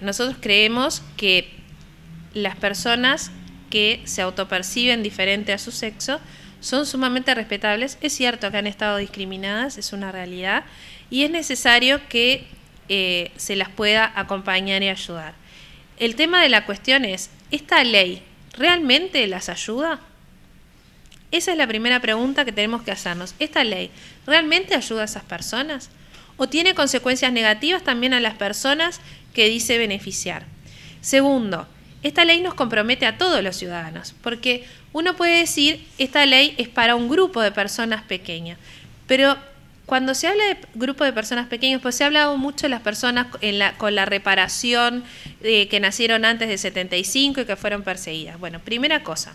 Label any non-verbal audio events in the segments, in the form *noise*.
nosotros creemos que las personas que se autoperciben diferente a su sexo son sumamente respetables. Es cierto que han estado discriminadas, es una realidad, y es necesario que eh, se las pueda acompañar y ayudar. El tema de la cuestión es, ¿esta ley realmente las ayuda? Esa es la primera pregunta que tenemos que hacernos. ¿Esta ley realmente ayuda a esas personas? ¿O tiene consecuencias negativas también a las personas que dice beneficiar. Segundo, esta ley nos compromete a todos los ciudadanos, porque uno puede decir, esta ley es para un grupo de personas pequeñas, pero cuando se habla de grupo de personas pequeñas, pues se ha hablado mucho de las personas con la reparación eh, que nacieron antes de 75 y que fueron perseguidas. Bueno, primera cosa,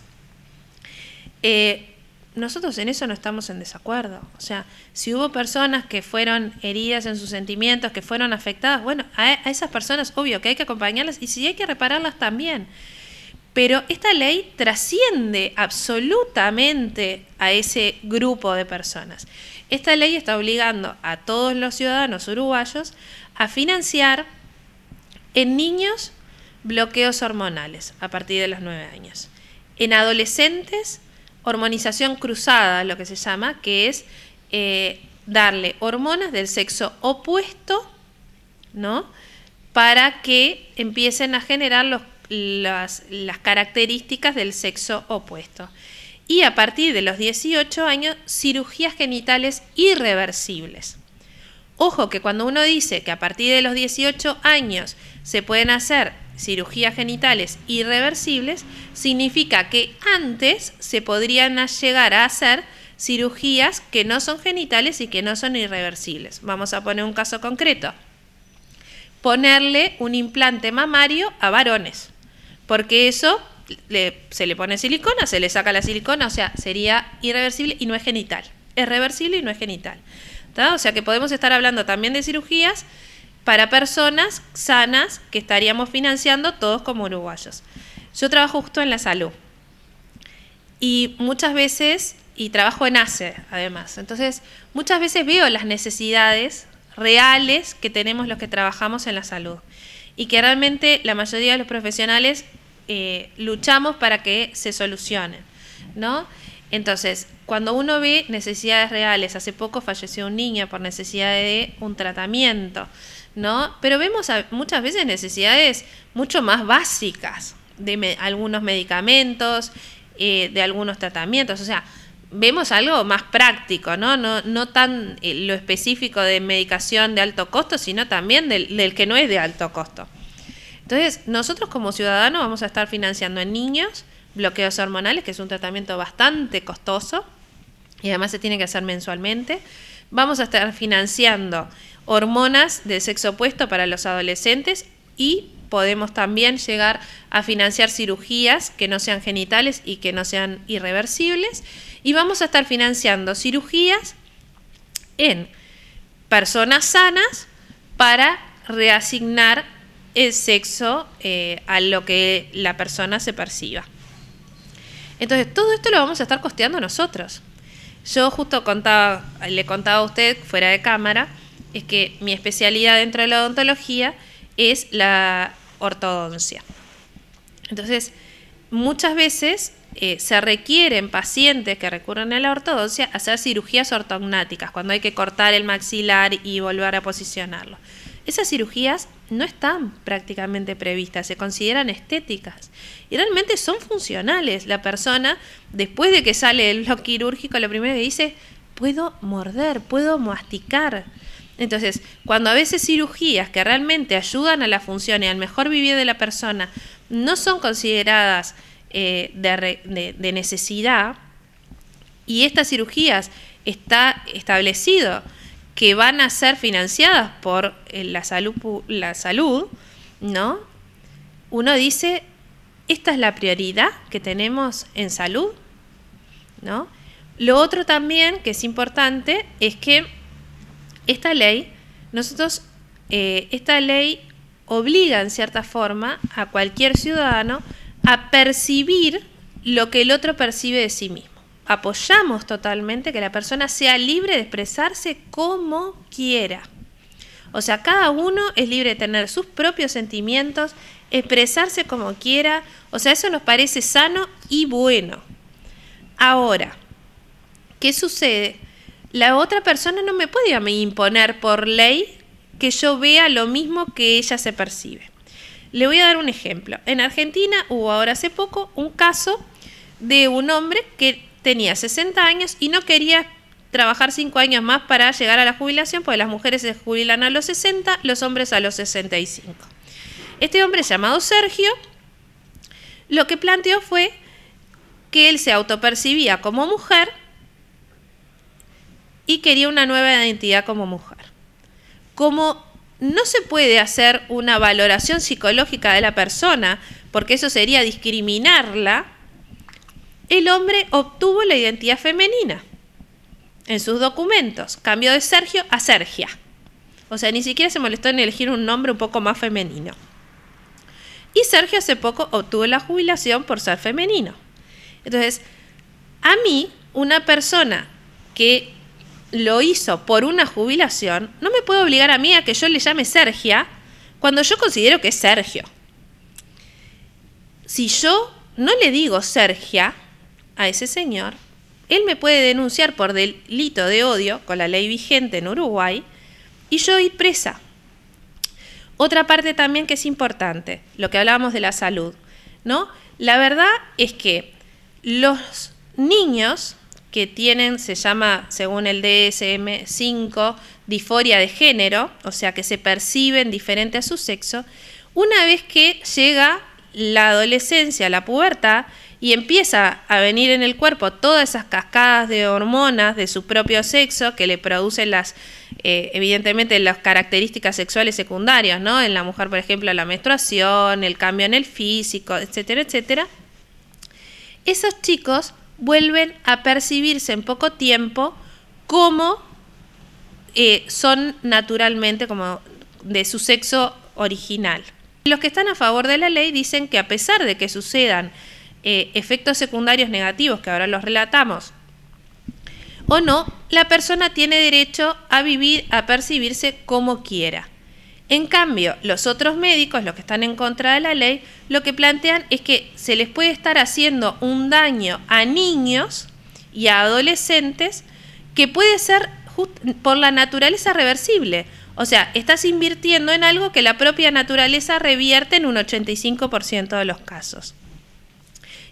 eh, nosotros en eso no estamos en desacuerdo. O sea, si hubo personas que fueron heridas en sus sentimientos, que fueron afectadas, bueno, e, a, esas personas, obvio que hay que acompañarlas y si hay que repararlas también. Pero esta ley trasciende absolutamente a ese grupo de personas. Esta ley está obligando a todos los ciudadanos uruguayos a financiar en niños bloqueos hormonales a partir de los 9 años, en adolescentes hormonización cruzada, lo que se llama, que es eh, darle hormonas del sexo opuesto, ¿no? Para que empiecen a generar las, las características del sexo opuesto. Y a partir de los 18 años, cirugías genitales irreversibles. Ojo que cuando uno dice que a partir de los 18 años se pueden hacer cirugías genitales irreversibles, significa que antes se podrían llegar a hacer cirugías que no son genitales y que no son irreversibles. Vamos a poner un caso concreto. Ponerle un implante mamario a varones, porque eso se le pone silicona, se le saca la silicona, o sea, sería irreversible y no es genital. Es reversible y no es genital. O sea que podemos estar hablando también de cirugías para personas sanas que estaríamos financiando todos como uruguayos. Yo trabajo justo en la salud y muchas veces, y trabajo en ACE además, entonces muchas veces veo las necesidades reales que tenemos los que trabajamos en la salud y que realmente la mayoría de los profesionales eh, luchamos para que se solucionen, ¿no? Entonces, cuando uno ve necesidades reales, hace poco falleció un niño por necesidad de un tratamiento, ¿no? Pero vemos muchas veces necesidades mucho más básicas de algunos medicamentos, eh, de algunos tratamientos, o sea, vemos algo más práctico, ¿no? No, no tan eh, lo específico de medicación de alto costo, sino también del, del, que no es de alto costo. Entonces, nosotros como ciudadanos vamos a estar financiando en niños bloqueos hormonales, que es un tratamiento bastante costoso y además se tiene que hacer mensualmente. Vamos a estar financiando hormonas de sexo opuesto para los adolescentes y podemos también llegar a financiar cirugías que no sean genitales y que no sean irreversibles. Y vamos a estar financiando cirugías en personas sanas para reasignar el sexo eh, a lo que la persona se perciba. Entonces, todo esto lo vamos a estar costeando nosotros. Yo justo contaba, le contaba a usted fuera de cámara, es que mi especialidad dentro de la odontología es la ortodoncia. Entonces, muchas veces eh, se requieren pacientes que recurren a la ortodoncia hacer cirugías ortognáticas, cuando hay que cortar el maxilar y volver a posicionarlo. Esas cirugías no están prácticamente previstas, se consideran estéticas y realmente son funcionales. La persona, después de que sale el bloque quirúrgico, lo primero que dice, puedo morder, puedo masticar. Entonces, cuando a veces cirugías que realmente ayudan a la función y al mejor vivir de la persona no son consideradas eh, de, de necesidad, y estas cirugías está establecido que van a ser financiadas por eh, la salud, la salud, ¿no? Uno dice, esta es la prioridad que tenemos en salud, ¿no? Lo otro también que es importante es que esta ley, nosotros, eh, esta ley obliga en cierta forma a cualquier ciudadano a percibir lo que el otro percibe de sí mismo apoyamos totalmente que la persona sea libre de expresarse como quiera. O sea, cada uno es libre de tener sus propios sentimientos, expresarse como quiera. O sea, eso nos parece sano y bueno. Ahora, ¿qué sucede? La otra persona no me puede imponer por ley que yo vea lo mismo que ella se percibe. Le voy a dar un ejemplo. En Argentina hubo ahora hace poco un caso de un hombre que tenía 60 años y no quería trabajar 5 años más para llegar a la jubilación, porque las mujeres se jubilan a los 60, los hombres a los 65. Este hombre llamado Sergio lo que planteó fue que él se autopercibía como mujer y quería una nueva identidad como mujer. Como no se puede hacer una valoración psicológica de la persona, porque eso sería discriminarla, el hombre obtuvo la identidad femenina en sus documentos. Cambió de Sergio a Sergia. O sea, ni siquiera se molestó en elegir un nombre un poco más femenino. Y Sergio hace poco obtuvo la jubilación por ser femenino. Entonces, a mí, una persona que lo hizo por una jubilación, no me puede obligar a mí a que yo le llame Sergia cuando yo considero que es Sergio. Si yo no le digo Sergia, a ese señor, él me puede denunciar por delito de odio con la ley vigente en Uruguay y yo ir presa. Otra parte también que es importante, lo que hablábamos de la salud, ¿no? La verdad es que los niños que tienen, se llama según el DSM-5, disforia de género, o sea que se perciben diferente a su sexo, una vez que llega la adolescencia, la pubertad, y empieza a venir en el cuerpo todas esas cascadas de hormonas de su propio sexo que le producen las, eh, evidentemente, las características sexuales secundarias, ¿no? En la mujer, por ejemplo, la menstruación, el cambio en el físico, etcétera, etcétera. Esos chicos vuelven a percibirse en poco tiempo como eh, son naturalmente como de su sexo original. Los que están a favor de la ley dicen que a pesar de que sucedan eh, efectos secundarios negativos, que ahora los relatamos, o no, la persona tiene derecho a vivir, a percibirse como quiera. En cambio, los otros médicos, los que están en contra de la ley, lo que plantean es que se les puede estar haciendo un daño a niños y a adolescentes que puede ser por la naturaleza reversible. O sea, estás invirtiendo en algo que la propia naturaleza revierte en un 85% de los casos.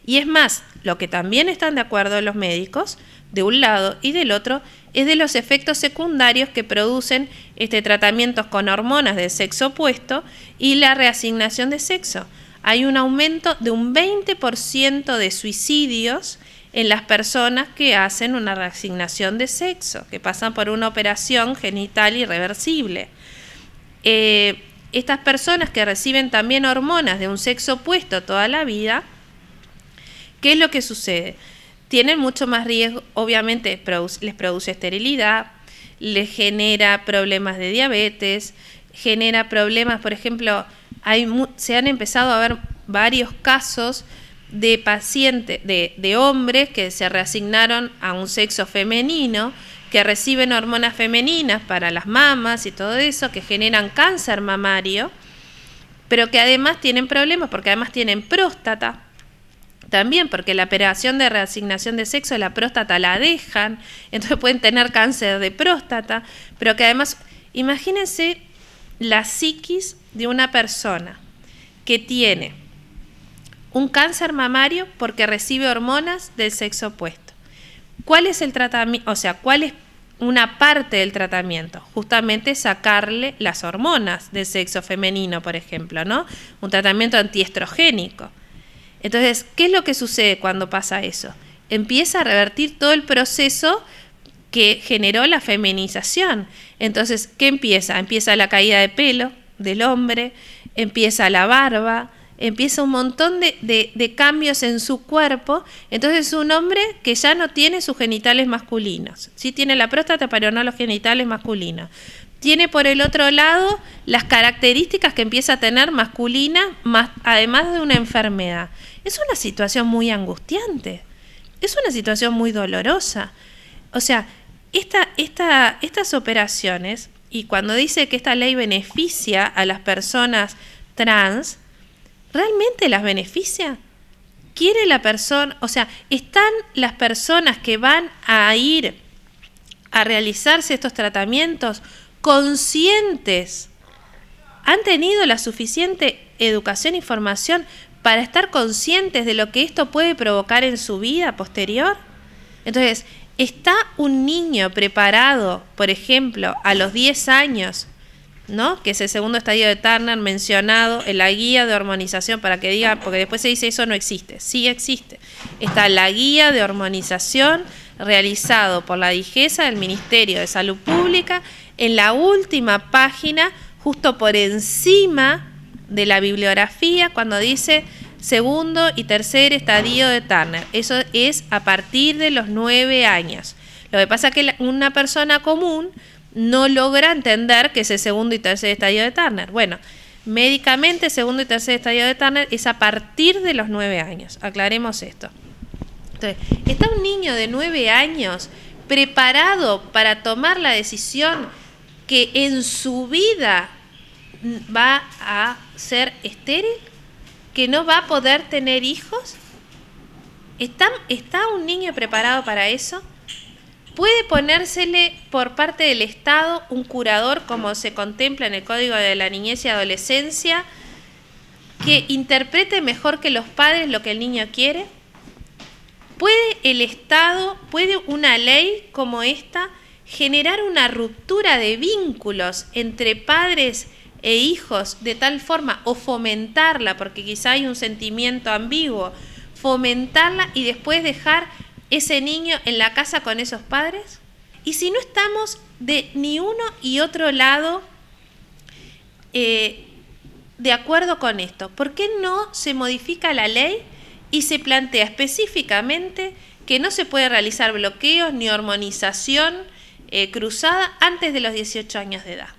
Y es más, lo que también están de acuerdo los médicos, de un lado y del otro, es de los efectos secundarios que producen este tratamientos con hormonas del sexo opuesto y la reasignación de sexo. Hay un aumento de un 20% de suicidios en las personas que hacen una reasignación de sexo, que pasan por una operación genital irreversible. Eh, estas personas que reciben también hormonas de un sexo opuesto toda la vida ¿Qué es lo que sucede? Tienen mucho más riesgo, obviamente les produce esterilidad, les genera problemas de diabetes, genera problemas, por ejemplo, se han empezado a ver varios casos de pacientes, de, de, hombres que se reasignaron a un sexo femenino, que reciben hormonas femeninas para las mamas y todo eso, que generan cáncer mamario, pero que además tienen problemas, porque además tienen próstata, también, porque la operación de reasignación de sexo de la próstata la dejan, *laughs* entonces pueden tener cáncer de próstata, pero que además, imagínense la psiquis de una persona que tiene un cáncer mamario porque recibe hormonas del sexo opuesto. ¿Cuál es el tratamiento? O sea, ¿cuál es una parte del tratamiento, justamente sacarle las hormonas del sexo femenino, por ejemplo, ¿no? Un tratamiento antiestrogénico. Entonces, ¿qué es lo que sucede cuando pasa eso? Empieza a revertir todo el proceso que generó la feminización. Entonces, ¿qué empieza? Empieza la caída de pelo del hombre, empieza la barba, empieza un montón de, cambios en su cuerpo. Entonces un hombre que ya no tiene sus genitales masculinos, sí tiene la próstata, pero no los genitales masculinos. Tiene por el otro lado las características que empieza a tener masculina, más, además de una enfermedad. Es una situación muy angustiante, es una situación muy dolorosa. O sea, estas operaciones, y cuando dice que esta ley beneficia a las personas trans, ¿realmente las beneficia? ¿Quiere la persona, o sea, están las personas que van a ir a realizarse estos tratamientos conscientes, han tenido la suficiente educación y formación para estar conscientes de lo que esto puede provocar en su vida posterior. Entonces, ¿está un niño preparado, por ejemplo, a los 10 años, ¿no? que es el segundo estadio de Turner mencionado en la guía de hormonización, para que diga, porque después se dice eso no existe, sí existe. Está la guía de hormonización realizado por la DIGESA del Ministerio de Salud Pública en la última página, justo por encima de la bibliografía, cuando dice segundo y tercer estadio de Turner. Eso es a partir de los nueve años. Lo que pasa es que una persona común no logra entender que ese segundo y tercer estadio de Turner. Bueno, médicamente segundo y tercer estadio de Turner es a partir de los nueve años. Aclaremos esto. Entonces, está un niño de nueve años preparado para tomar la decisión que en su vida va a ser estéril, que no va a poder tener hijos. ¿Está, está un niño preparado para eso? ¿Puede ponérsele por parte del Estado un curador como se contempla en el Código de la Niñez y Adolescencia que interprete mejor que los padres lo que el niño quiere? ¿Puede el Estado, puede una ley como esta generar una ruptura de vínculos entre padres e hijos de tal forma, o fomentarla, porque quizá hay un sentimiento ambiguo, fomentarla y después dejar ese niño en la casa con esos padres? Y si no estamos de ni uno y otro lado eh, de acuerdo con esto, ¿por qué no se modifica la ley y se plantea específicamente que no se puede realizar bloqueos ni hormonización? Eh, cruzada antes de los 18 años de edad.